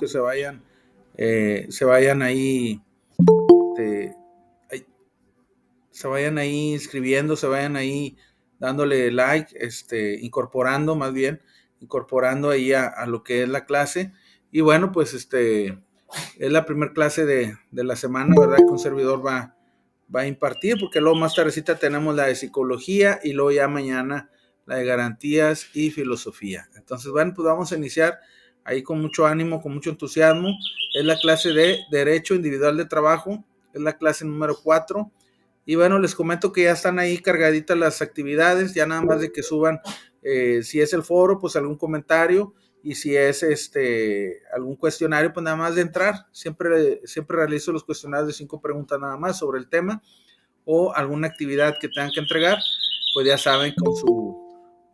que se vayan, eh, se vayan ahí, este, se vayan ahí inscribiendo, se vayan ahí dándole like, este, incorporando más bien, incorporando ahí a, lo que es la clase. Y bueno, pues este es la primera clase de, la semana, ¿verdad? Que un servidor va, va a impartir, porque luego más tardecita tenemos la de psicología y luego ya mañana la de garantías y filosofía. Entonces, bueno, pues vamos a iniciar ahí con mucho ánimo, con mucho entusiasmo. Es la clase de Derecho Individual de Trabajo, es la clase número 4. Y bueno, les comento que ya están ahí cargaditas las actividades, ya nada más de que suban, eh, si es el foro, pues algún comentario y si es este algún cuestionario, pues nada más de entrar. Siempre, siempre realizo los cuestionarios de cinco preguntas nada más sobre el tema o alguna actividad que tengan que entregar, pues ya saben con su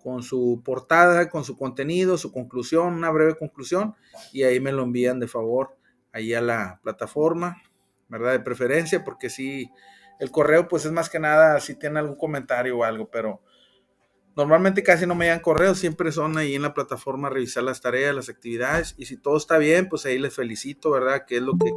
con su portada, con su contenido, su conclusión, una breve conclusión, y ahí me lo envían de favor ahí a la plataforma, ¿verdad? De preferencia, porque si el correo pues es más que nada si tiene algún comentario o algo, pero normalmente casi no me llegan correos, siempre son ahí en la plataforma a revisar las tareas, las actividades, y si todo está bien, pues ahí les felicito, ¿verdad? Que es lo que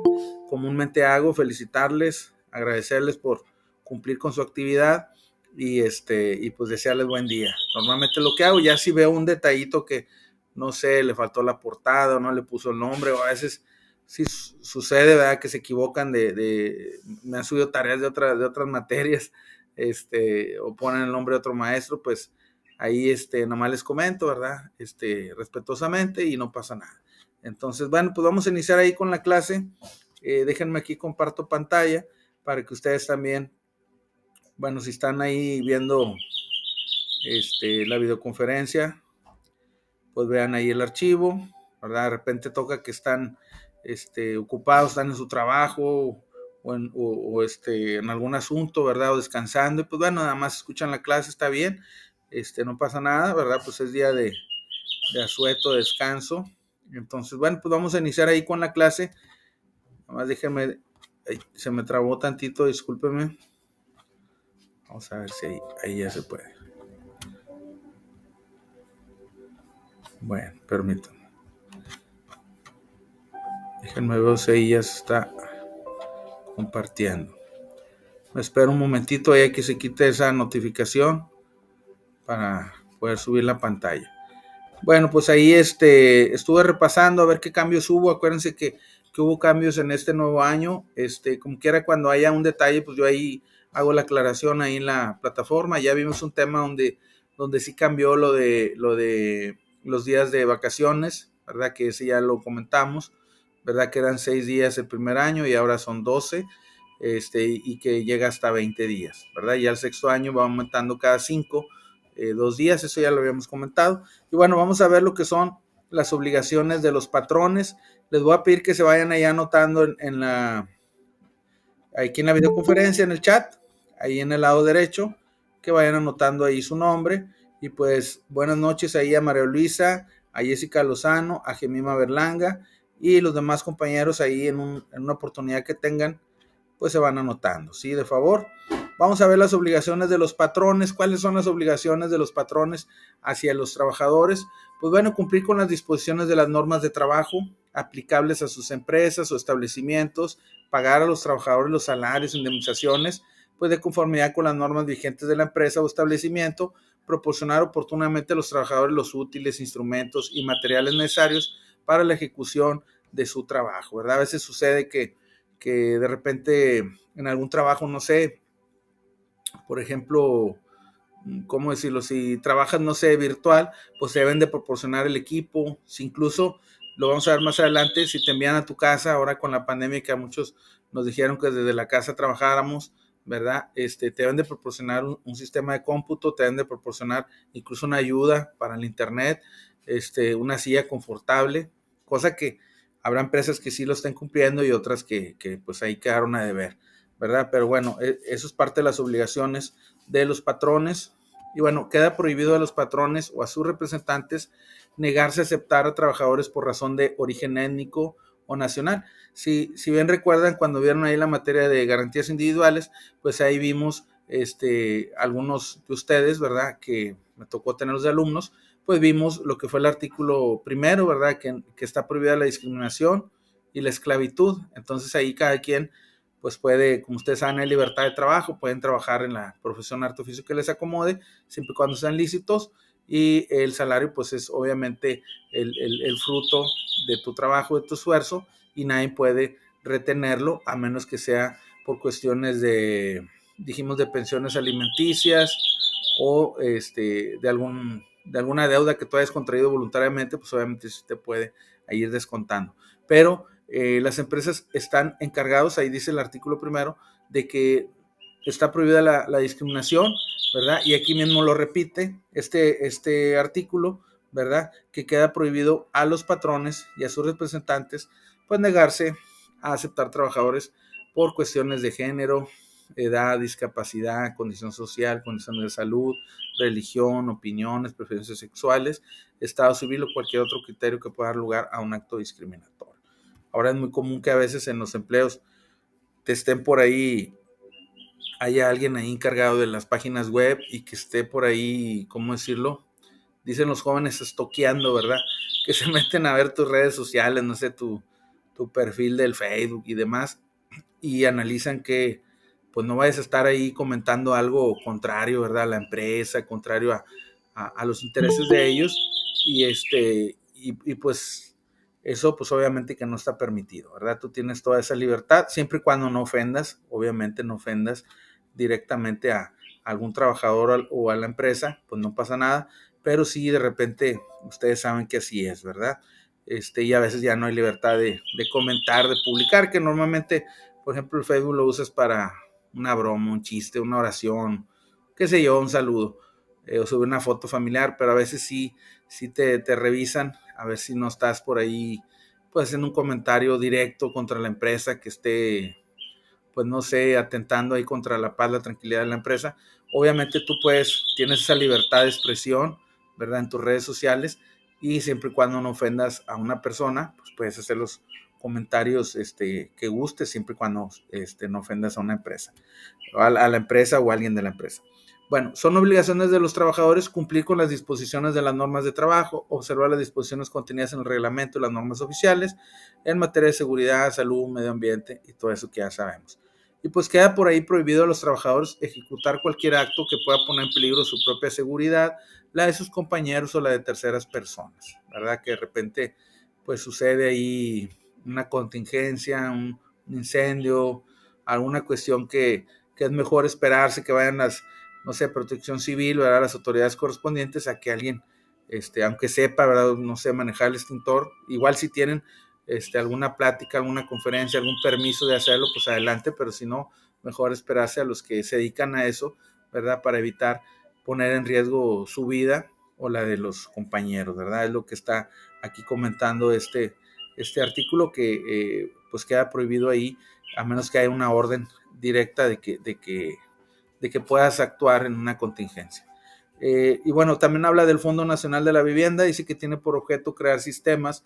comúnmente hago, felicitarles, agradecerles por cumplir con su actividad y este y pues desearles buen día. Normalmente lo que hago, ya si veo un detallito que no sé, le faltó la portada o no le puso el nombre, o a veces sí sucede, ¿verdad? Que se equivocan de, me han subido tareas de, de otras materias, este, o ponen el nombre de otro maestro, pues ahí, este, nomás les comento, ¿verdad? Este, respetuosamente y no pasa nada. Entonces, bueno, pues vamos a iniciar ahí con la clase. Eh, déjenme aquí, comparto pantalla para que ustedes también bueno, si están ahí viendo este, la videoconferencia, pues vean ahí el archivo, ¿verdad? De repente toca que están este, ocupados, están en su trabajo o en, este, en algún asunto, ¿verdad? O descansando, y pues bueno, nada más escuchan la clase, está bien, este, no pasa nada, ¿verdad? Pues es día de, asueto, descanso. Entonces, bueno, pues vamos a iniciar ahí con la clase. Nada más déjenme, se me trabó tantito, discúlpeme. Vamos a ver si ahí, ya se puede. Bueno, permítanme. Déjenme ver si ahí ya se está compartiendo. Me espero un momentito ahí que se quite esa notificación para poder subir la pantalla. Bueno, pues ahí este, estuve repasando a ver qué cambios hubo. Acuérdense que, que hubo cambios en este nuevo año. Este, como quiera, cuando haya un detalle, pues yo ahí hago la aclaración ahí en la plataforma. Ya vimos un tema donde, donde sí cambió lo de, lo de los días de vacaciones, ¿verdad? Que ese ya lo comentamos, ¿verdad? Que eran seis días el primer año y ahora son doce, este, y que llega hasta veinte días, ¿verdad? Ya el sexto año va aumentando cada cinco, eh, dos días, eso ya lo habíamos comentado. Y bueno, vamos a ver lo que son las obligaciones de los patrones. Les voy a pedir que se vayan ahí anotando en la, aquí en la videoconferencia, en el chat, ahí en el lado derecho, que vayan anotando ahí su nombre. Y pues buenas noches ahí a María Luisa, a Jessica Lozano, a Gemima Berlanga y los demás compañeros ahí en, una oportunidad que tengan, pues se van anotando, ¿sí? De favor. Vamos a ver las obligaciones de los patrones. ¿Cuáles son las obligaciones de los patrones hacia los trabajadores? Pues van cumplir con las disposiciones de las normas de trabajo aplicables a sus empresas o establecimientos, pagar a los trabajadores los salarios, indemnizaciones, pues de conformidad con las normas vigentes de la empresa o establecimiento, proporcionar oportunamente a los trabajadores los útiles, instrumentos y materiales necesarios para la ejecución de su trabajo, ¿verdad? A veces sucede que, de repente en algún trabajo, no sé, por ejemplo, ¿cómo decirlo? Si trabajas, no sé, virtual, pues deben de proporcionar el equipo, incluso lo vamos a ver más adelante, si te envían a tu casa, ahora con la pandemia que muchos nos dijeron que desde la casa trabajáramos, ¿verdad? Este, te deben de proporcionar un, sistema de cómputo, te deben de proporcionar incluso una ayuda para el Internet, este, una silla confortable, cosa que habrá empresas que sí lo estén cumpliendo y otras que, que pues ahí quedaron a deber, ¿verdad? Pero bueno, e, eso es parte de las obligaciones de los patrones. Y bueno, queda prohibido a los patrones o a sus representantes negarse a aceptar a trabajadores por razón de origen étnico, o nacional. Si, si bien recuerdan, cuando vieron ahí la materia de garantías individuales, pues ahí vimos este, algunos de ustedes, ¿verdad? Que me tocó tenerlos de alumnos, pues vimos lo que fue el artículo primero, ¿verdad? Que, está prohibida la discriminación y la esclavitud. Entonces ahí cada quien pues puede, como ustedes saben, hay libertad de trabajo, pueden trabajar en la profesión arte que les acomode, siempre y cuando sean lícitos y el salario pues es obviamente el, fruto de tu trabajo, de tu esfuerzo y nadie puede retenerlo a menos que sea por cuestiones de, dijimos, de pensiones alimenticias o este, de, algún, de alguna deuda que tú hayas contraído voluntariamente, pues obviamente se te puede ir descontando. Pero eh, las empresas están encargados, ahí dice el artículo primero, de que está prohibida la, discriminación, ¿verdad? Y aquí mismo lo repite este, este artículo, ¿verdad? Que queda prohibido a los patrones y a sus representantes, pues negarse a aceptar trabajadores por cuestiones de género, edad, discapacidad, condición social, condición de salud, religión, opiniones, preferencias sexuales, estado civil o cualquier otro criterio que pueda dar lugar a un acto discriminatorio. Ahora es muy común que a veces en los empleos te estén por ahí haya alguien ahí encargado de las páginas web y que esté por ahí, ¿cómo decirlo? Dicen los jóvenes estoqueando, ¿verdad? Que se meten a ver tus redes sociales, no sé, tu, tu perfil del Facebook y demás, y analizan que pues no vayas a estar ahí comentando algo contrario, ¿verdad? A la empresa, contrario a, los intereses de ellos, y este, y, y pues eso pues obviamente que no está permitido, ¿verdad? Tú tienes toda esa libertad, siempre y cuando no ofendas, obviamente no ofendas directamente a algún trabajador o a la empresa, pues no pasa nada, pero sí de repente ustedes saben que así es, ¿verdad? Este, y a veces ya no hay libertad de, comentar, de publicar, que normalmente, por ejemplo, el Facebook lo usas para una broma, un chiste, una oración, qué sé yo, un saludo, eh, o subir una foto familiar, pero a veces sí, sí te, te revisan, a ver si no estás por ahí, pues en un comentario directo contra la empresa que esté pues no sé, atentando ahí contra la paz, la tranquilidad de la empresa. Obviamente tú puedes, tienes esa libertad de expresión, ¿verdad? En tus redes sociales y siempre y cuando no ofendas a una persona, pues puedes hacer los comentarios este, que guste, siempre y cuando este, no ofendas a una empresa, a la, a la empresa o a alguien de la empresa. Bueno, son obligaciones de los trabajadores cumplir con las disposiciones de las normas de trabajo, observar las disposiciones contenidas en el reglamento y las normas oficiales en materia de seguridad, salud, medio ambiente y todo eso que ya sabemos y pues queda por ahí prohibido a los trabajadores ejecutar cualquier acto que pueda poner en peligro su propia seguridad, la de sus compañeros o la de terceras personas, ¿verdad? Que de repente pues sucede ahí una contingencia, un, incendio, alguna cuestión que, es mejor esperarse que vayan las, no sé, protección civil, ¿verdad? Las autoridades correspondientes a que alguien, este, aunque sepa, ¿verdad? No sé, manejar el extintor, igual si tienen este, alguna plática, alguna conferencia, algún permiso de hacerlo, pues adelante, pero si no, mejor esperarse a los que se dedican a eso, ¿verdad? Para evitar poner en riesgo su vida o la de los compañeros, ¿verdad? Es lo que está aquí comentando este, este artículo que eh, pues queda prohibido ahí, a menos que haya una orden directa de que, de que, de que puedas actuar en una contingencia. Eh, y bueno, también habla del Fondo Nacional de la Vivienda, dice que tiene por objeto crear sistemas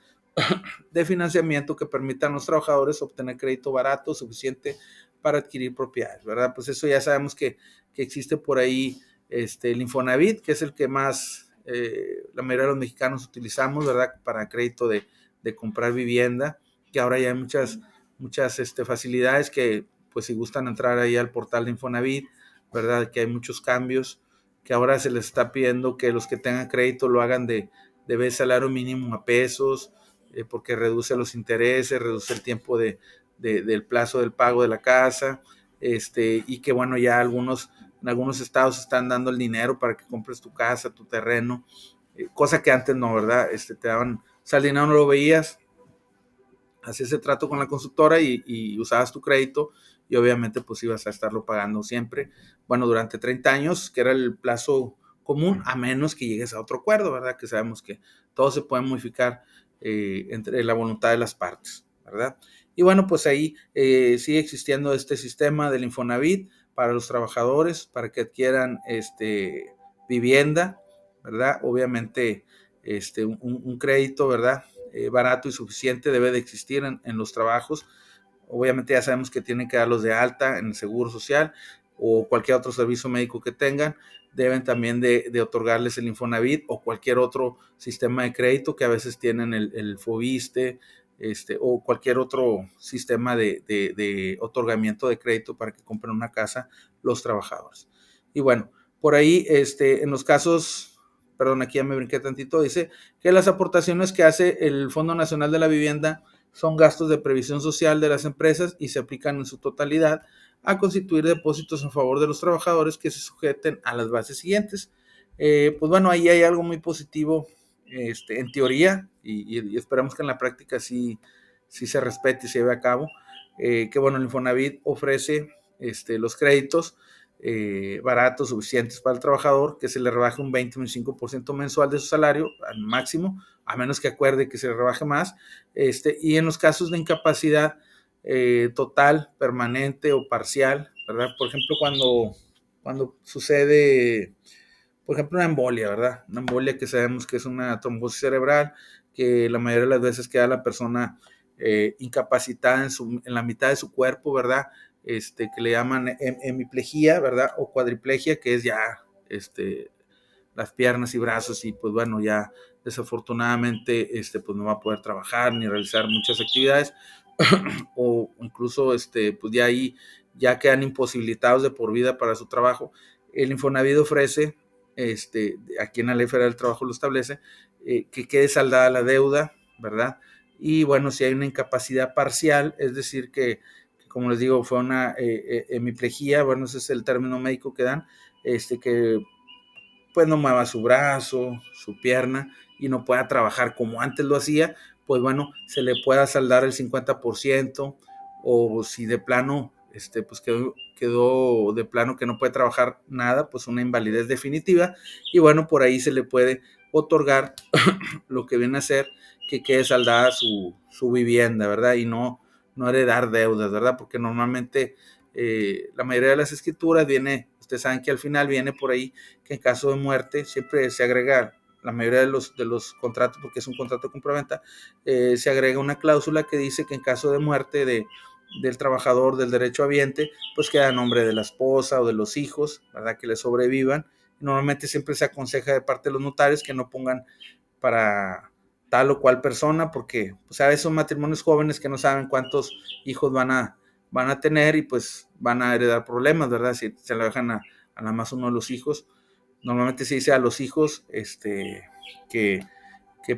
de financiamiento que permitan a los trabajadores obtener crédito barato suficiente para adquirir propiedades, ¿verdad? Pues eso ya sabemos que, existe por ahí este, el Infonavit, que es el que más eh, la mayoría de los mexicanos utilizamos, ¿verdad? Para crédito de, de comprar vivienda, que ahora ya hay muchas, muchas este, facilidades que, pues si gustan entrar ahí al portal de Infonavit, ¿verdad? Que hay muchos cambios, que ahora se les está pidiendo que los que tengan crédito lo hagan de, de salario mínimo a pesos, eh, porque reduce los intereses, reduce el tiempo de, del plazo del pago de la casa, este, y que bueno, ya algunos, en algunos estados están dando el dinero para que compres tu casa, tu terreno, eh, cosa que antes no, ¿verdad? Este, te daban, o sea, el dinero no lo veías, hacías el trato con la constructora y, y usabas tu crédito y obviamente pues ibas a estarlo pagando siempre, bueno, durante 30 años, que era el plazo común, a menos que llegues a otro acuerdo, ¿verdad? Que sabemos que todo se puede modificar eh, entre la voluntad de las partes, ¿verdad? Y bueno, pues ahí eh, sigue existiendo este sistema del Infonavit para los trabajadores, para que adquieran este, vivienda, ¿verdad? Obviamente, este, un, crédito, ¿verdad? Eh, barato y suficiente debe de existir en, en, los trabajos. Obviamente ya sabemos que tienen que darlos de alta en el Seguro Social o cualquier otro servicio médico que tengan, deben también de, otorgarles el Infonavit o cualquier otro sistema de crédito que a veces tienen el, FOBISTE este, o cualquier otro sistema de, otorgamiento de crédito para que compren una casa los trabajadores. Y bueno, por ahí, este, en los casos, perdón, aquí ya me brinqué tantito, dice que las aportaciones que hace el Fondo Nacional de la Vivienda son gastos de previsión social de las empresas y se aplican en su totalidad a constituir depósitos en favor de los trabajadores que se sujeten a las bases siguientes. Eh, pues bueno, ahí hay algo muy positivo este, en teoría y, esperamos que en la práctica sí, se respete y se lleve a cabo. Eh, que bueno, el Infonavit ofrece este, los créditos eh, baratos, suficientes para el trabajador, que se le rebaje un 20-25% mensual de su salario al máximo, a menos que acuerde que se le rebaje más. Este, y en los casos de incapacidad eh, total, permanente o parcial, ¿verdad? Por ejemplo, cuando, cuando sucede, por ejemplo, una embolia, ¿verdad? Una embolia que sabemos que es una trombosis cerebral, que la mayoría de las veces queda la persona eh, incapacitada en, su, en la mitad de su cuerpo, ¿verdad? Este, que le llaman hemiplegia, ¿verdad? O cuadriplegia, que es ya este, las piernas y brazos y pues bueno, ya desafortunadamente este, pues no va a poder trabajar ni realizar muchas actividades o incluso este, pues ya ahí ya quedan imposibilitados de por vida para su trabajo. El Infonavit ofrece, este, aquí en la Ley Federal del Trabajo lo establece, eh, que quede saldada la deuda, ¿verdad? Y bueno, si hay una incapacidad parcial, es decir, que como les digo, fue una eh, eh, hemiplegia, bueno, ese es el término médico que dan, este, que pues no mueva su brazo, su pierna y no pueda trabajar como antes lo hacía, pues bueno, se le pueda saldar el 50% o si de plano, este, pues quedó, quedó de plano que no puede trabajar nada, pues una invalidez definitiva y bueno, por ahí se le puede otorgar lo que viene a ser que quede saldada su, su vivienda, ¿verdad? Y no no heredar deudas, ¿verdad? Porque normalmente eh, la mayoría de las escrituras viene, ustedes saben que al final viene por ahí que en caso de muerte siempre se agrega, la mayoría de los, de los contratos, porque es un contrato de compraventa, eh, se agrega una cláusula que dice que en caso de muerte de, del trabajador, del derecho habiente, pues queda a nombre de la esposa o de los hijos, ¿verdad? Que le sobrevivan. Normalmente siempre se aconseja de parte de los notarios que no pongan para tal o cual persona, porque pues, a veces son matrimonios jóvenes que no saben cuántos hijos van a, van a tener y pues van a heredar problemas, ¿verdad? Si se lo dejan a, a nada más uno de los hijos. Normalmente se dice a los hijos este, que,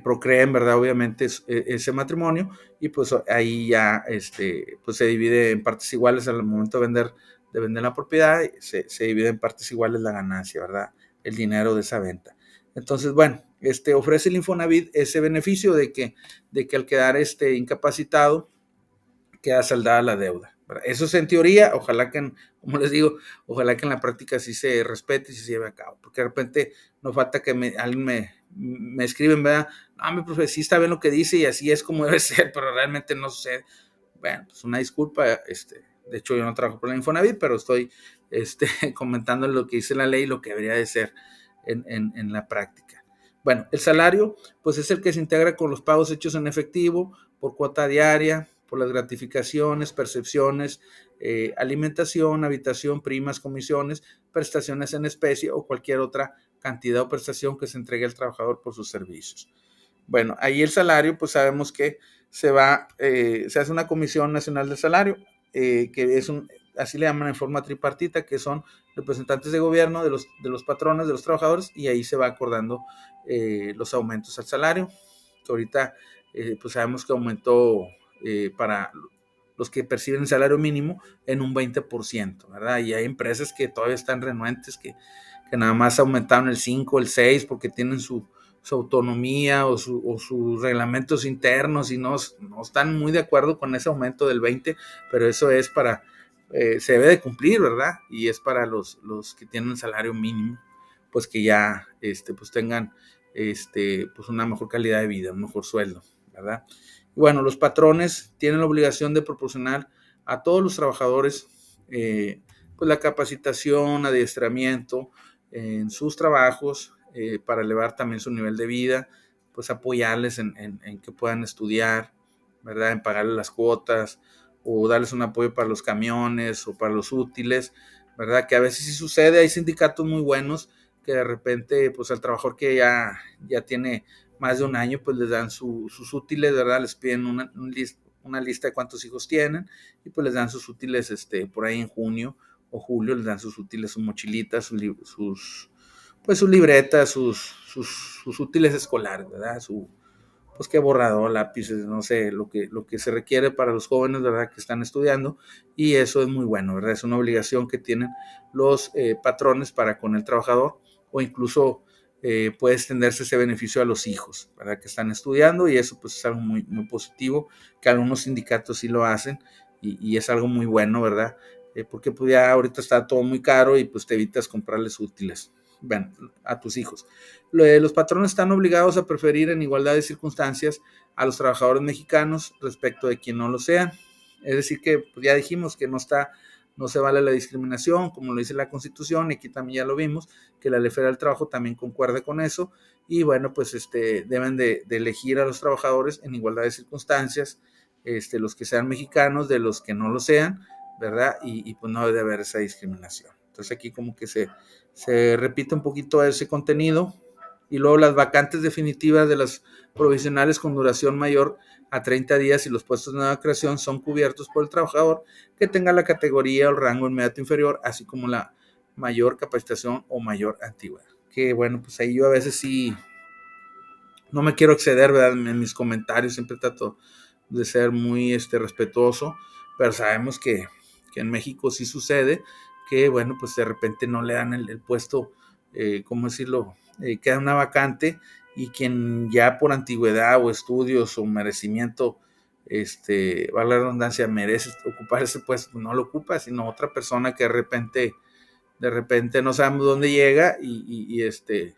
procreen, ¿verdad? Obviamente e, ese matrimonio y pues ahí ya este, pues, se divide en partes iguales al momento de vender, de vender la propiedad, se, se divide en partes iguales la ganancia, ¿verdad? El dinero de esa venta. Entonces, bueno, este, ofrece el Infonavit ese beneficio de que, de que al quedar este, incapacitado queda saldada la deuda. Eso es en teoría, ojalá que, como les digo, ojalá que en la práctica sí se respete y se lleve a cabo, porque de repente no falta que me, alguien me, me escriben, ¿verdad? Ah, mi profe, sí está bien lo que dice y así es como debe ser, pero realmente no sucede. Bueno, pues una disculpa, este, de hecho yo no trabajo por el Infonavit, pero estoy este, comentando lo que dice la ley y lo que debería de ser en, la práctica. Bueno, el salario, pues es el que se integra con los pagos hechos en efectivo, por cuota diaria, por las gratificaciones, percepciones, eh, alimentación, habitación, primas, comisiones, prestaciones en especie o cualquier otra cantidad o prestación que se entregue al trabajador por sus servicios. Bueno, ahí el salario, pues sabemos que se va, eh, se hace una Comisión Nacional de Salario, eh, que es un así le llaman en forma tripartita, que son representantes de gobierno, de los, de los patrones, de los trabajadores, y ahí se va acordando eh, los aumentos al salario, que ahorita eh, pues sabemos que aumentó eh, para los que perciben el salario mínimo en un 20%, ¿verdad? Y hay empresas que todavía están renuentes, que, nada más aumentaron el 5, el 6, porque tienen su, autonomía o, sus reglamentos internos y no, no, están muy de acuerdo con ese aumento del 20, pero eso es para eh, se debe de cumplir, ¿verdad? Y es para los, los que tienen un salario mínimo, pues que ya este, pues tengan este, pues una mejor calidad de vida, un mejor sueldo, ¿verdad? Y bueno, los patrones tienen la obligación de proporcionar a todos los trabajadores eh, pues la capacitación, adiestramiento eh, en sus trabajos para elevar también su nivel de vida, pues apoyarles en, en, en que puedan estudiar, ¿verdad? En pagarles las cuotas, o darles un apoyo para los camiones o para los útiles, ¿verdad? Que a veces sí sucede, hay sindicatos muy buenos que de repente, pues al trabajador que ya, ya tiene más de un año, pues les dan sus útiles, ¿verdad? Les piden una, una lista de cuántos hijos tienen y pues les dan sus útiles, este, por ahí en junio o julio les dan sus útiles, sus mochilitas, sus, sus pues sus libretas, sus, sus, sus útiles escolares, ¿verdad? Su, pues qué borrado lápices, no sé, lo que, lo que se requiere para los jóvenes, ¿verdad?, que están estudiando, y eso es muy bueno, ¿verdad? Es una obligación que tienen los eh, patrones para con el trabajador, o incluso eh, puede extenderse ese beneficio a los hijos, ¿verdad?, que están estudiando, y eso pues es algo muy, muy positivo, que algunos sindicatos sí lo hacen, y, es algo muy bueno, ¿verdad?, eh, porque pues ya ahorita está todo muy caro y pues te evitas comprarles útiles bueno, a tus hijos. Los patrones están obligados a preferir en igualdad de circunstancias a los trabajadores mexicanos respecto de quien no lo sea. Es decir, que pues, ya dijimos que no está, no se vale la discriminación, como lo dice la Constitución, y aquí también ya lo vimos, que la Ley Federal del Trabajo también concuerda con eso, y bueno, pues este, deben de, elegir a los trabajadores en igualdad de circunstancias, este, los que sean mexicanos, de los que no lo sean, ¿verdad? Y, y pues no debe haber esa discriminación. Entonces aquí como que se, se repite un poquito ese contenido. Y luego las vacantes definitivas de las provisionales con duración mayor a 30 días y los puestos de nueva creación son cubiertos por el trabajador que tenga la categoría o el rango inmediato inferior, así como la mayor capacitación o mayor antigüedad. Que bueno, pues ahí yo a veces sí no me quiero exceder, ¿verdad? En mis comentarios siempre trato de ser muy este, respetuoso, pero sabemos que, que en México sí sucede que, bueno, pues de repente no le dan el, puesto, como eh, ¿cómo decirlo? Eh, queda una vacante y quien ya por antigüedad o estudios o merecimiento, este, va la redundancia, merece ocupar ese puesto, no lo ocupa, sino otra persona que de repente, de repente no sabemos dónde llega y, este,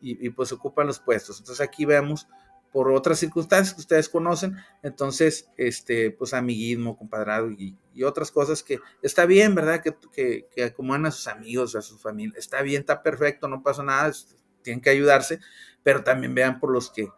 y, y, pues ocupan los puestos. Entonces aquí vemos por otras circunstancias que ustedes conocen, entonces, este, pues amiguismo, compadrado, y, otras cosas que está bien, ¿verdad? Que, que, acomodan a sus amigos, a su familia, está bien, está perfecto, no pasa nada, tienen que ayudarse, pero también vean por los que,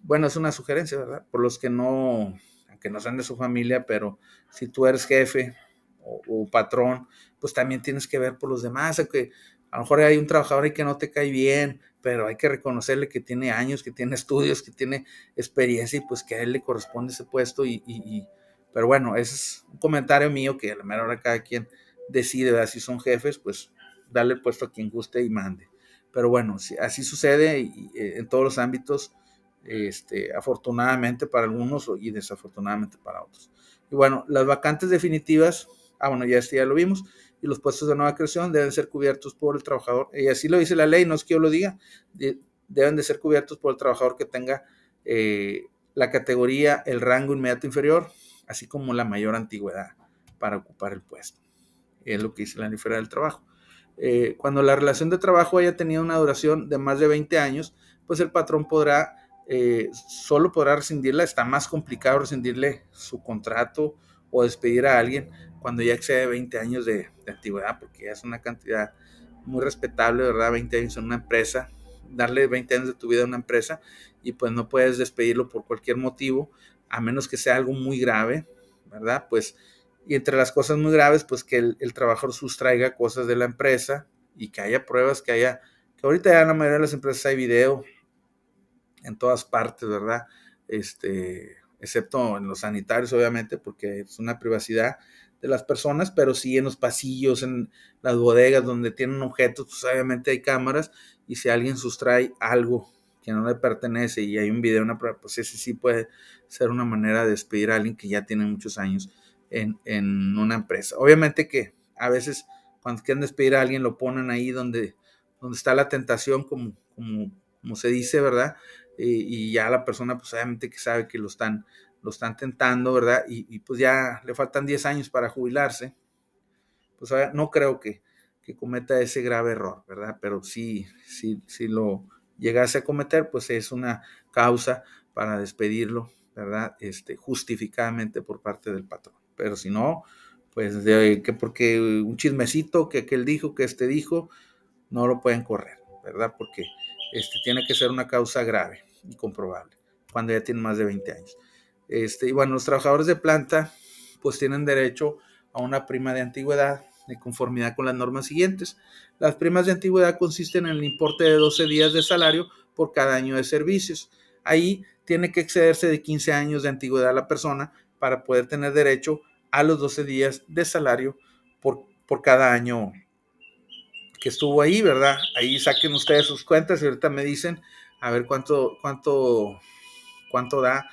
bueno, es una sugerencia, ¿verdad? Por los que no, aunque no sean de su familia, pero si tú eres jefe o, patrón, pues también tienes que ver por los demás, que a lo mejor hay un trabajador ahí que no te cae bien, pero hay que reconocerle que tiene años, que tiene estudios, que tiene experiencia y pues que a él le corresponde ese puesto. Y, pero bueno, ese es un comentario mío que a la mejor hora cada quien decide, si son jefes, pues darle el puesto a quien guste y mande. Pero bueno, así sucede eh, en todos los ámbitos, este, afortunadamente para algunos y desafortunadamente para otros. Y bueno, las vacantes definitivas, ah bueno, ya este ya lo vimos, y los puestos de nueva creación deben ser cubiertos por el trabajador. Y así lo dice la ley, no es que yo lo diga, deben de ser cubiertos por el trabajador que tenga eh, la categoría, el rango inmediato inferior, así como la mayor antigüedad para ocupar el puesto. Es lo que dice la ley del trabajo. Eh, cuando la relación de trabajo haya tenido una duración de más de 20 años, pues el patrón podrá, eh, solo podrá rescindirla, está más complicado rescindirle su contrato o despedir a alguien cuando ya excede 20 años de, antigüedad, porque ya es una cantidad muy respetable, ¿verdad? 20 años en una empresa, darle 20 años de tu vida a una empresa y pues no puedes despedirlo por cualquier motivo, a menos que sea algo muy grave, ¿verdad? Pues, y entre las cosas muy graves, pues que el, el trabajador sustraiga cosas de la empresa y que haya pruebas, que haya, que ahorita ya en la mayoría de las empresas hay video en todas partes, ¿verdad? Este, excepto en los sanitarios, obviamente, porque es una privacidad de las personas, pero sí en los pasillos, en las bodegas donde tienen objetos, pues, obviamente hay cámaras y si alguien sustrae algo que no le pertenece y hay un video, una pues ese sí puede ser una manera de despedir a alguien que ya tiene muchos años en, una empresa. Obviamente que a veces cuando quieren despedir a alguien lo ponen ahí donde, donde está la tentación, como, como se dice, ¿verdad? y ya la persona pues obviamente que sabe que lo están, lo están tentando, ¿verdad? Y, pues ya le faltan 10 años para jubilarse, pues no creo que, cometa ese grave error, ¿verdad? Pero sí, sí, sí lo llegase a cometer, pues es una causa para despedirlo, ¿verdad? Este, justificadamente por parte del patrón. Pero si no, pues que porque un chismecito que aquel dijo, que este dijo, no lo pueden correr, ¿verdad? Porque este, tiene que ser una causa grave y comprobable, cuando ya tienen más de 20 años. Este, y bueno, los trabajadores de planta pues tienen derecho a una prima de antigüedad de conformidad con las normas siguientes. Las primas de antigüedad consisten en el importe de 12 días de salario por cada año de servicios. Ahí tiene que excederse de 15 años de antigüedad a la persona para poder tener derecho a los 12 días de salario por, por cada año que estuvo ahí, ¿verdad? Ahí saquen ustedes sus cuentas y ahorita me dicen a ver cuánto, cuánto, cuánto da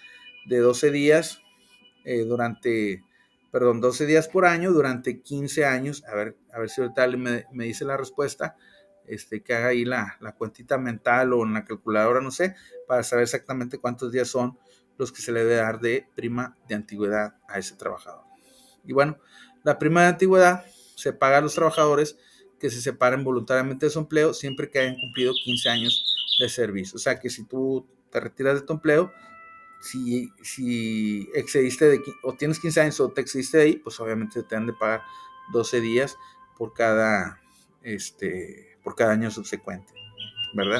de 12 días eh, durante, perdón, 12 días por año durante 15 años. A ver, a ver si ahorita me, me dice la respuesta, este, que haga ahí la, la, cuentita mental o en la calculadora, no sé, para saber exactamente cuántos días son los que se le debe dar de prima de antigüedad a ese trabajador. Y bueno, la prima de antigüedad se paga a los trabajadores que se separen voluntariamente de su empleo siempre que hayan cumplido 15 años de servicio. O sea que si tú te retiras de tu empleo, si, excediste de, o tienes 15 años o te excediste de ahí, pues obviamente te han de pagar 12 días por cada, este, por cada año subsecuente, ¿verdad?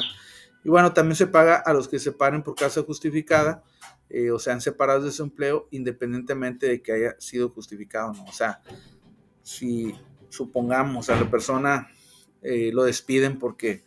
Y bueno, también se paga a los que se paren por causa justificada eh, o sean separados de su empleo independientemente de que haya sido justificado o no. O sea, si supongamos a la persona eh, lo despiden porque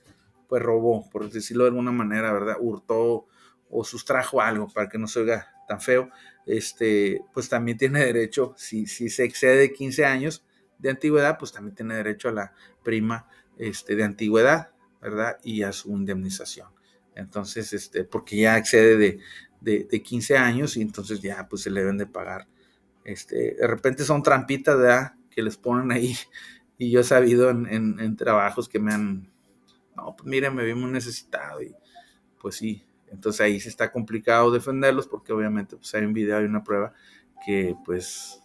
pues robó, por decirlo de alguna manera, ¿verdad? Hurtó o sustrajo algo para que no se oiga tan feo, este, pues también tiene derecho, si, se excede 15 años de antigüedad, pues también tiene derecho a la prima este, de antigüedad, ¿verdad? Y a su indemnización. Entonces, este, porque ya excede de, de, de 15 años y entonces ya pues se le deben de pagar. Este, de repente son trampitas, ¿verdad? Que les ponen ahí y yo he sabido en, en trabajos que me han no, pues mire, me vi muy necesitado y pues sí. Entonces ahí se está complicado defenderlos porque obviamente pues hay un video, y una prueba que pues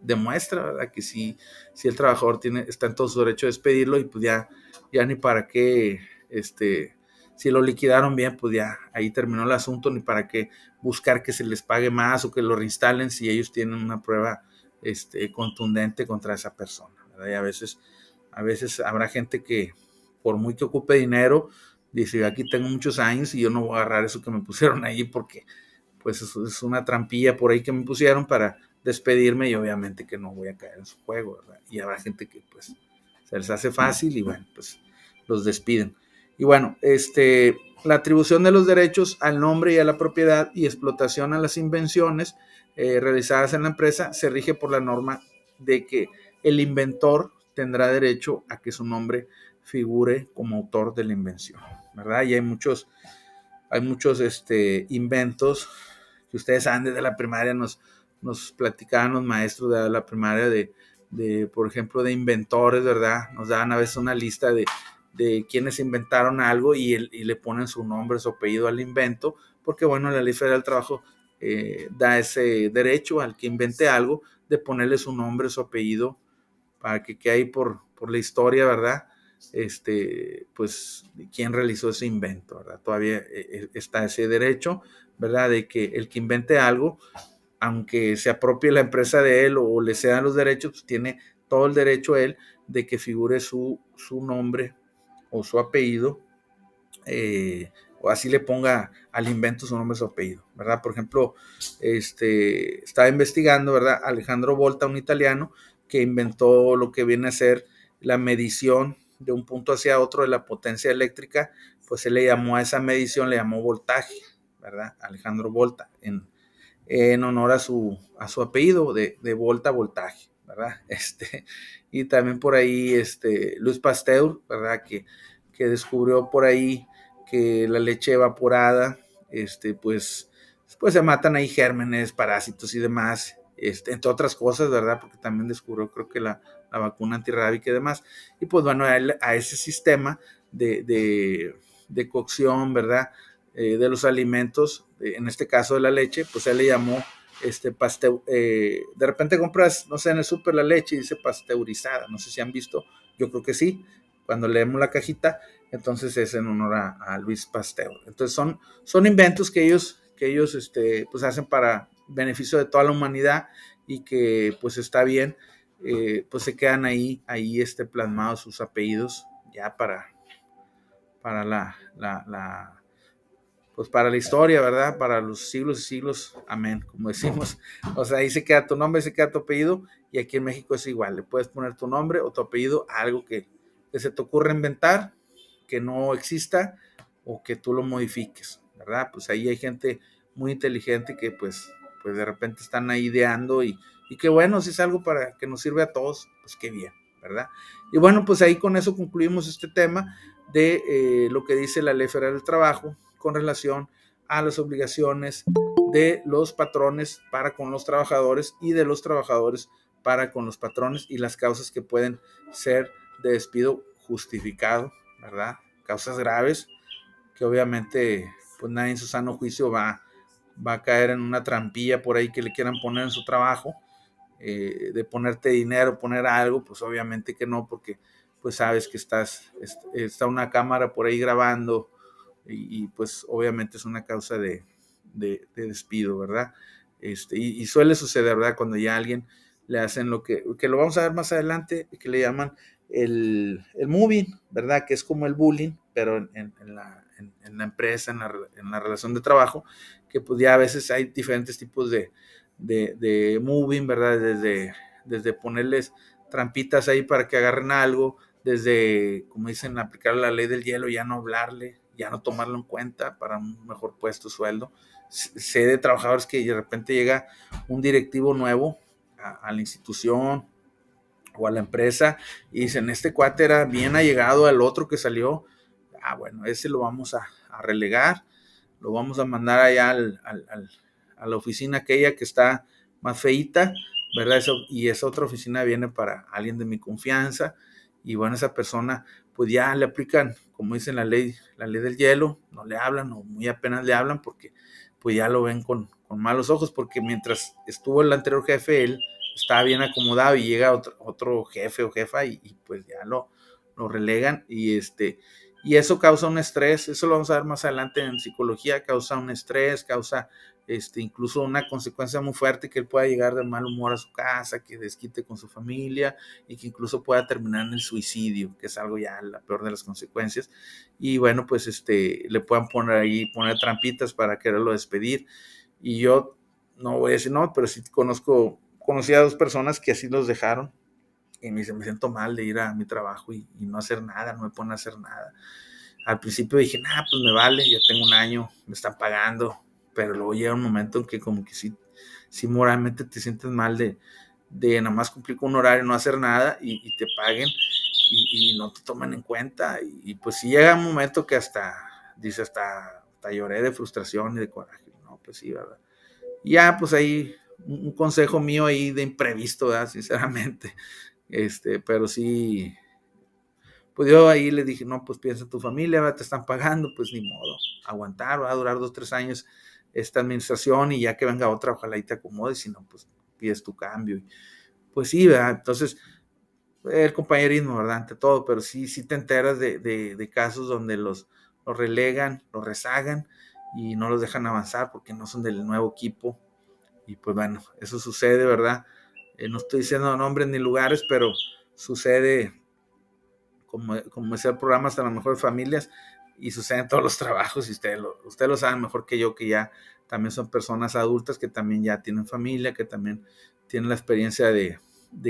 demuestra, Que sí, si el trabajador tiene, está en todo su derecho de despedirlo y pues ya, ya ni para qué, este, si lo liquidaron bien, pues ya ahí terminó el asunto, ni para qué buscar que se les pague más o que lo reinstalen si ellos tienen una prueba este, contundente contra esa persona, Y a veces, a veces habrá gente que, por muy que ocupe dinero, dice, aquí tengo muchos años y yo no voy a agarrar eso que me pusieron ahí porque pues es una trampilla por ahí que me pusieron para despedirme y obviamente que no voy a caer en su juego, ¿verdad? Y habrá gente que pues se les hace fácil y bueno, pues los despiden. Y bueno, este, la atribución de los derechos al nombre y a la propiedad y explotación a las invenciones eh, realizadas en la empresa se rige por la norma de que el inventor tendrá derecho a que su nombre figure como autor de la invención, ¿verdad? Y hay muchos, hay muchos este, inventos que ustedes han desde la primaria, nos, nos platicaban los maestros de la primaria de, de, por ejemplo, de inventores, ¿verdad? Nos dan a veces una lista de, de quienes inventaron algo y, le ponen su nombre, su apellido al invento, porque bueno, la ley federal del trabajo eh, da ese derecho al que invente algo de ponerle su nombre, su apellido, para que quede ahí por, por la historia, ¿verdad? este, pues, quien realizó ese invento, ¿verdad? Todavía eh, está ese derecho, ¿verdad? De que el que invente algo, aunque se apropie la empresa de él o le sean los derechos, pues, tiene todo el derecho él de que figure su, nombre o su apellido, eh, o así le ponga al invento su nombre, su apellido, ¿verdad? Por ejemplo, este, estaba investigando, ¿verdad? Alejandro Volta, un italiano, que inventó lo que viene a ser la medición de un punto hacia otro de la potencia eléctrica, pues se le llamó a esa medición, le llamó voltaje, ¿verdad? Alejandro Volta, en, en honor a su, a su apellido de, de Volta Voltaje, ¿verdad? Este, y también por ahí este, Luis Pasteur, ¿verdad? Que, que descubrió por ahí que la leche evaporada, este, pues, pues se matan ahí gérmenes, parásitos y demás, este, entre otras cosas, ¿verdad? Porque también descubrió, creo que la, vacuna antirrábica y demás. Y pues bueno, a, a ese sistema de, de, cocción, ¿verdad? Eh, de los alimentos, eh, en este caso de la leche, pues él le llamó este pasteur, eh, de repente compras, no sé, en el súper la leche y dice pasteurizada, no sé si han visto, yo creo que sí, cuando leemos la cajita, entonces es en honor a, Luis Pasteur. Entonces son, son inventos que ellos, que ellos este, pues hacen para beneficio de toda la humanidad y que pues está bien, eh, pues se quedan ahí, ahí este plasmado sus apellidos ya para, para la, la, pues para la historia, ¿verdad? Para los siglos y siglos, amén, como decimos. O sea, ahí se queda tu nombre, se queda tu apellido y aquí en México es igual, le puedes poner tu nombre o tu apellido a algo que, que se te ocurra inventar, que no exista o que tú lo modifiques, ¿verdad? Pues ahí hay gente muy inteligente que pues pues de repente están ahí ideando y, y que bueno, si es algo para que nos sirve a todos, pues qué bien, ¿verdad? Y bueno, pues ahí con eso concluimos este tema de eh, lo que dice la Ley Federal del Trabajo con relación a las obligaciones de los patrones para con los trabajadores y de los trabajadores para con los patrones y las causas que pueden ser de despido justificado, ¿verdad? Causas graves que obviamente pues nadie en su sano juicio va va a caer en una trampilla por ahí que le quieran poner en su trabajo, eh, de ponerte dinero, poner algo, pues obviamente que no, porque pues sabes que estás, está una cámara por ahí grabando y, pues obviamente es una causa de, despido, ¿verdad? Este, y, suele suceder, ¿verdad? Cuando ya alguien le hacen lo que, que lo vamos a ver más adelante, que le llaman el, moving, ¿verdad? Que es como el bullying, pero en, la, en la, empresa, en la, relación de trabajo, que pues ya a veces hay diferentes tipos de, de, moving, ¿verdad? Desde, desde ponerles trampitas ahí para que agarren algo, desde, como dicen, aplicar la ley del hielo, ya no hablarle, ya no tomarlo en cuenta para un mejor puesto, sueldo. Sé de trabajadores que de repente llega un directivo nuevo a, la institución o a la empresa y dicen, este cuate era bien allegado al otro que salió, ah, bueno, ese lo vamos a relegar lo vamos a mandar allá al, al, a la oficina aquella que está más feita, ¿verdad? Eso, y esa otra oficina viene para alguien de mi confianza y bueno, esa persona pues ya le aplican, como dicen la ley, la ley del hielo, no le hablan o muy apenas le hablan porque pues ya lo ven con, malos ojos porque mientras estuvo el anterior jefe, él estaba bien acomodado y llega otro, otro jefe o jefa y, y pues ya lo, lo relegan y este y eso causa un estrés, eso lo vamos a ver más adelante en psicología, causa un estrés, causa este, incluso una consecuencia muy fuerte que él pueda llegar de mal humor a su casa, que desquite con su familia y que incluso pueda terminar en el suicidio, que es algo ya la peor de las consecuencias. Y bueno, pues este, le puedan poner ahí, poner trampitas para quererlo despedir. Y yo no voy a decir no, pero sí conozco, conocí a dos personas que así los dejaron y me, me siento mal de ir a mi trabajo y, y, no hacer nada, no me pone a hacer nada. Al principio dije, nah, pues me vale, ya tengo un año, me están pagando, pero luego llega un momento en que como que sí, sí moralmente te sientes mal de, de nada más cumplir con un horario, no hacer nada y, te paguen y, no te toman en cuenta. Y, pues si llega un momento que hasta, dice, hasta, hasta lloré de frustración y de coraje. No, pues sí, ¿verdad? ya, pues ahí un consejo mío ahí de imprevisto, ¿verdad? sinceramente, este, pero sí, pues yo ahí le dije, no, pues piensa tu familia, te están pagando, pues ni modo, aguantar, va a durar dos, tres años esta administración y ya que venga otra, ojalá y te acomodes, si no, pues pides tu cambio. Pues sí, ¿verdad? Entonces, el compañerismo, ¿verdad? Ante todo, pero sí, sí te enteras de, casos donde los, los relegan, los rezagan y no los dejan avanzar porque no son del nuevo equipo. Y pues bueno, eso sucede, ¿verdad? Eh, no estoy diciendo nombres ni lugares, pero sucede, como, como decía el programa, hasta lo mejor familias, y suceden todos los trabajos, y ustedes lo, usted lo saben mejor que yo, que ya también son personas adultas, que también ya tienen familia, que también tienen la experiencia de,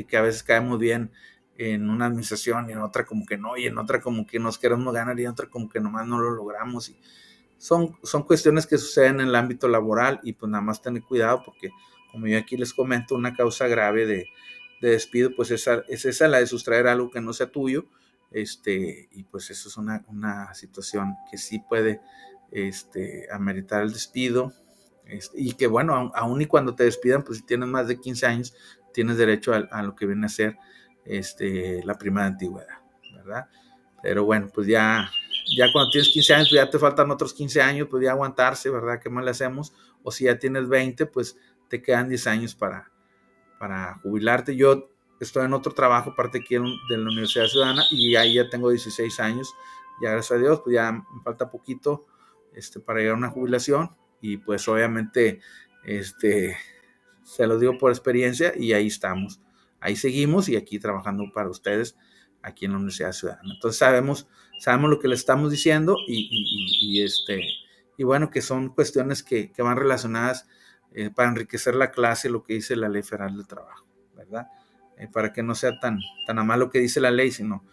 que a veces caemos bien en una administración y en otra como que no, y en otra como que nos queremos ganar y en otra como que nomás no lo logramos. Y son, son cuestiones que suceden en el ámbito laboral y pues nada más tener cuidado porque como yo aquí les comento, una causa grave de, despido, pues esa, es esa la de sustraer algo que no sea tuyo, este, y pues eso es una, situación que sí puede este, ameritar el despido, este, y que bueno, aún y cuando te despidan, pues si tienes más de 15 años, tienes derecho a, lo que viene a ser este, la prima de antigüedad, ¿verdad? Pero bueno, pues ya, ya cuando tienes 15 años, pues ya te faltan otros 15 años, pues ya aguantarse, ¿verdad? ¿Qué más le hacemos? O si ya tienes 20, pues te quedan 10 años para, para jubilarte. Yo estoy en otro trabajo, parte aquí de la Universidad Ciudadana, y ahí ya tengo 16 años, ya gracias a Dios, pues ya me falta poquito este, para llegar a una jubilación, y pues obviamente, este, se lo digo por experiencia, y ahí estamos, ahí seguimos, y aquí trabajando para ustedes, aquí en la Universidad Ciudadana. Entonces sabemos, sabemos lo que le estamos diciendo, y, y este, y bueno, que son cuestiones que, que van relacionadas eh, para enriquecer la clase lo que dice la ley federal del trabajo, ¿verdad? Eh, para que no sea tan, tan a lo que dice la ley, sino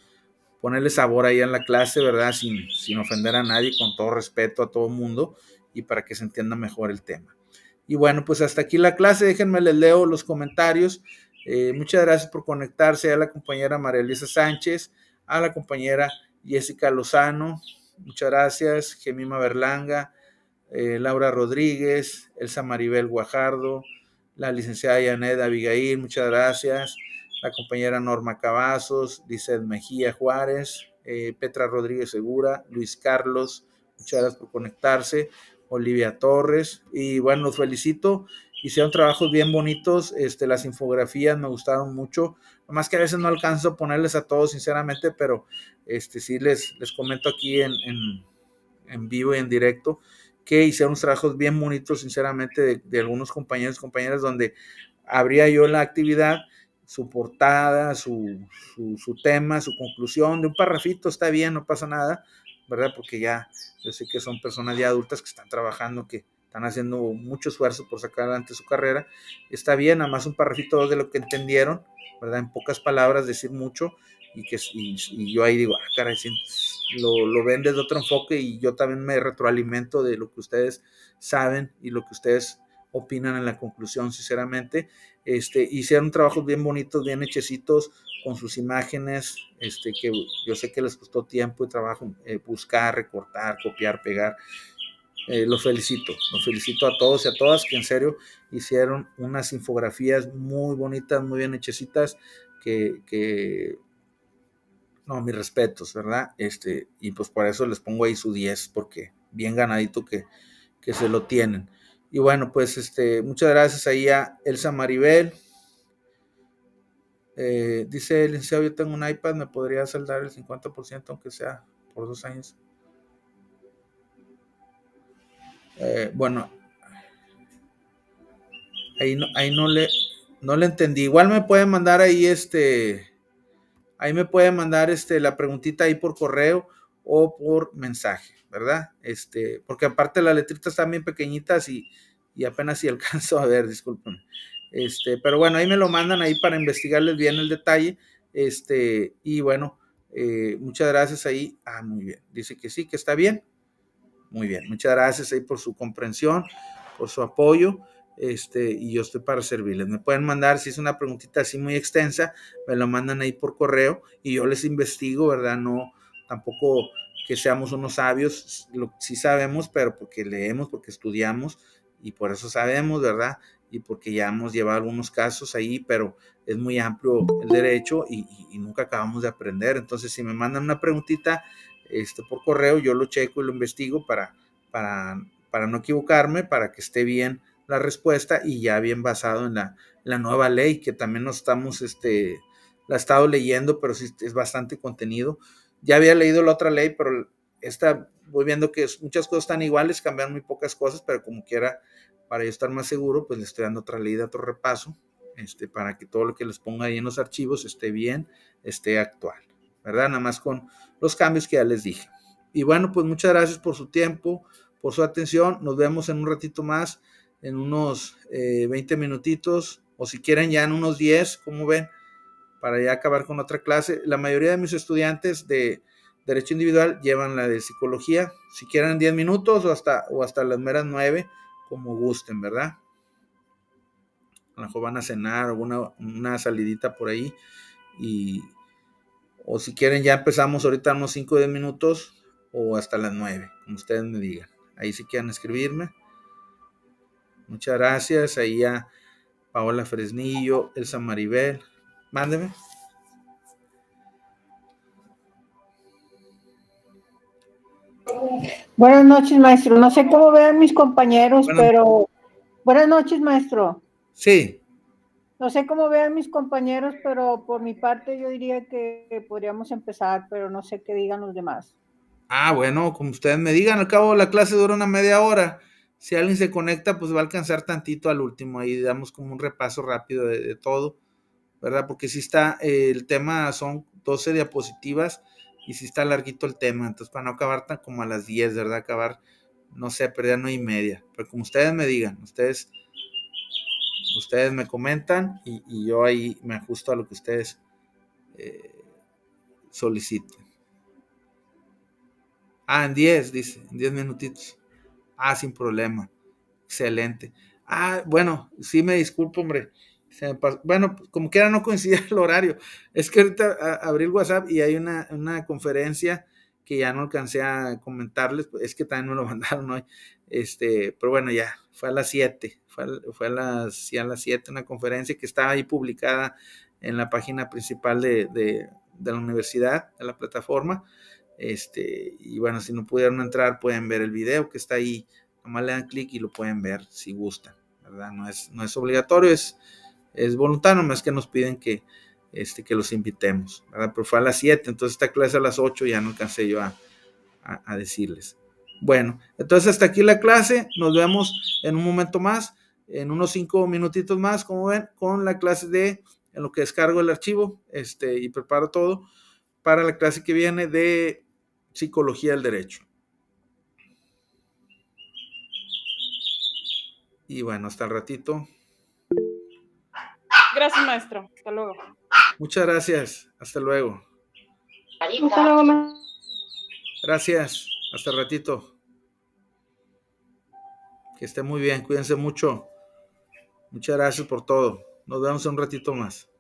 ponerle sabor ahí en la clase, ¿verdad? Sin, ofender a nadie, con todo respeto a todo el mundo y para que se entienda mejor el tema. Y bueno, pues hasta aquí la clase, déjenme les leo los comentarios. Eh, muchas gracias por conectarse a la compañera María Elisa Sánchez, a la compañera Jessica Lozano, muchas gracias, Gemima Berlanga, eh, Laura Rodríguez, Elsa Maribel Guajardo, la licenciada Yaneda Abigail, muchas gracias, la compañera Norma Cavazos, Lizeth Mejía Juárez, eh, Petra Rodríguez Segura, Luis Carlos, muchas gracias por conectarse, Olivia Torres, y bueno, los felicito, hicieron trabajos bien bonitos, este, las infografías me gustaron mucho, más que a veces no alcanzo a ponerles a todos sinceramente, pero este, sí les, les comento aquí en, en vivo y en directo que hicieron unos trabajos bien bonitos, sinceramente, de, algunos compañeros y compañeras, donde abría yo la actividad, su portada, su, tema, su conclusión, de un parrafito está bien, no pasa nada, ¿verdad? Porque ya, yo sé que son personas ya adultas que están trabajando, que están haciendo mucho esfuerzo por sacar adelante su carrera, está bien, nada más un parrafito de lo que entendieron, ¿verdad? En pocas palabras, decir mucho, y que y, yo ahí digo, ah, caray, sí, lo, lo ven desde otro enfoque y yo también me retroalimento de lo que ustedes saben y lo que ustedes opinan en la conclusión, sinceramente. Este, hicieron trabajos bien bonitos, bien hechecitos, con sus imágenes, este, que yo sé que les costó tiempo y trabajo eh, buscar, recortar, copiar, pegar. Eh, los felicito, los felicito a todos y a todas que en serio hicieron unas infografías muy bonitas, muy bien hechecitas, que, que no, mis respetos, ¿verdad? Este, y pues por eso les pongo ahí su 10, porque bien ganadito que, se lo tienen. Y bueno, pues este, muchas gracias ahí a Elsa Maribel. Eh, dice el licenciado, yo tengo un iPad, me podría saldar el 50%, aunque sea por dos años. Eh, bueno, ahí no, no le, no le entendí. Igual me puede mandar ahí este ahí me pueden mandar este, la preguntita ahí por correo o por mensaje, ¿verdad? Este, porque aparte las letritas están bien pequeñitas y, y apenas si alcanzo a ver, disculpen. Este, pero bueno, ahí me lo mandan ahí para investigarles bien el detalle. Este, y bueno, eh, muchas gracias ahí. Ah, muy bien. Dice que sí, que está bien. Muy bien. Muchas gracias ahí por su comprensión, por su apoyo. Este, y yo estoy para servirles. Me pueden mandar, si es una preguntita así muy extensa, me lo mandan ahí por correo y yo les investigo, ¿verdad? No, tampoco que seamos unos sabios, lo, sí sabemos, pero porque leemos, porque estudiamos y por eso sabemos, ¿verdad? Y porque ya hemos llevado algunos casos ahí, pero es muy amplio el derecho y, nunca acabamos de aprender. Entonces, si me mandan una preguntita este, por correo, yo lo checo y lo investigo para, para, para no equivocarme, para que esté bien la respuesta y ya bien basado en la, nueva ley que también nos estamos, este, la he estado leyendo, pero sí es bastante contenido. Ya había leído la otra ley, pero esta voy viendo que muchas cosas están iguales, cambian muy pocas cosas, pero como quiera, para yo estar más seguro, pues le estoy dando otra de otro repaso, este, para que todo lo que les ponga ahí en los archivos esté bien, esté actual, ¿verdad? Nada más con los cambios que ya les dije. Y bueno, pues muchas gracias por su tiempo, por su atención. Nos vemos en un ratito más en unos 20 eh, minutitos o si quieren ya en unos 10, como ven, para ya acabar con otra clase. La mayoría de mis estudiantes de Derecho Individual llevan la de Psicología, si quieren 10 minutos o hasta, o hasta las meras 9, como gusten, ¿verdad? A lo mejor van a cenar o una, salidita por ahí y, o si quieren ya empezamos ahorita unos 5 o 10 minutos o hasta las 9, como ustedes me digan. Ahí si quieren escribirme. Muchas gracias. Ahí a Paola Fresnillo, Elsa Maribel. Mándeme. Buenas noches, maestro. No sé cómo vean mis compañeros, pero buenas noches, maestro. Sí. No sé cómo vean mis compañeros, pero por mi parte yo diría que podríamos empezar, pero no sé qué digan los demás. Ah, bueno, como ustedes me digan, al cabo la clase dura una media hora. Si alguien se conecta, pues va a alcanzar tantito al último. Ahí damos como un repaso rápido de, todo, ¿verdad? Porque si está, eh, el tema son 12 diapositivas y si está larguito el tema. Entonces, para no acabar tan como a las 10, ¿verdad? Acabar, no sé, perder nueve y media. Pero como ustedes me digan, ustedes, ustedes me comentan y, yo ahí me ajusto a lo que ustedes eh, soliciten. Ah, en 10, dice, en 10 minutitos. Ah, sin problema. Excelente. Ah, bueno, sí me disculpo, hombre. Bueno, pues, como quiera no coincidía el horario. Es que ahorita abrí el WhatsApp y hay una, conferencia que ya no alcancé a comentarles. Pues, es que también me lo mandaron hoy. Este, pero bueno, ya, fue a las 7. Fue, a, las, 7 una conferencia que estaba ahí publicada en la página principal de, de la universidad, de la plataforma. Este, y bueno, si no pudieron entrar, pueden ver el video que está ahí. Nomás le dan clic y lo pueden ver si gustan, ¿verdad? No es, no es obligatorio, es, es voluntario, más que nos piden que, este, que los invitemos, ¿verdad? Pero fue a las 7, entonces esta clase a las 8 ya no alcancé yo a, a, decirles. Bueno, entonces hasta aquí la clase, nos vemos en un momento más, en unos 5 minutitos más, como ven, con la clase de, en lo que descargo el archivo este, y preparo todo para la clase que viene de Psicología del Derecho. Y bueno, hasta el ratito. Gracias, maestro. Hasta luego. Muchas gracias. Hasta luego. Hasta luego, maestro. Gracias. Hasta el ratito. Que esté muy bien. Cuídense mucho. Muchas gracias por todo. Nos vemos en un ratito más.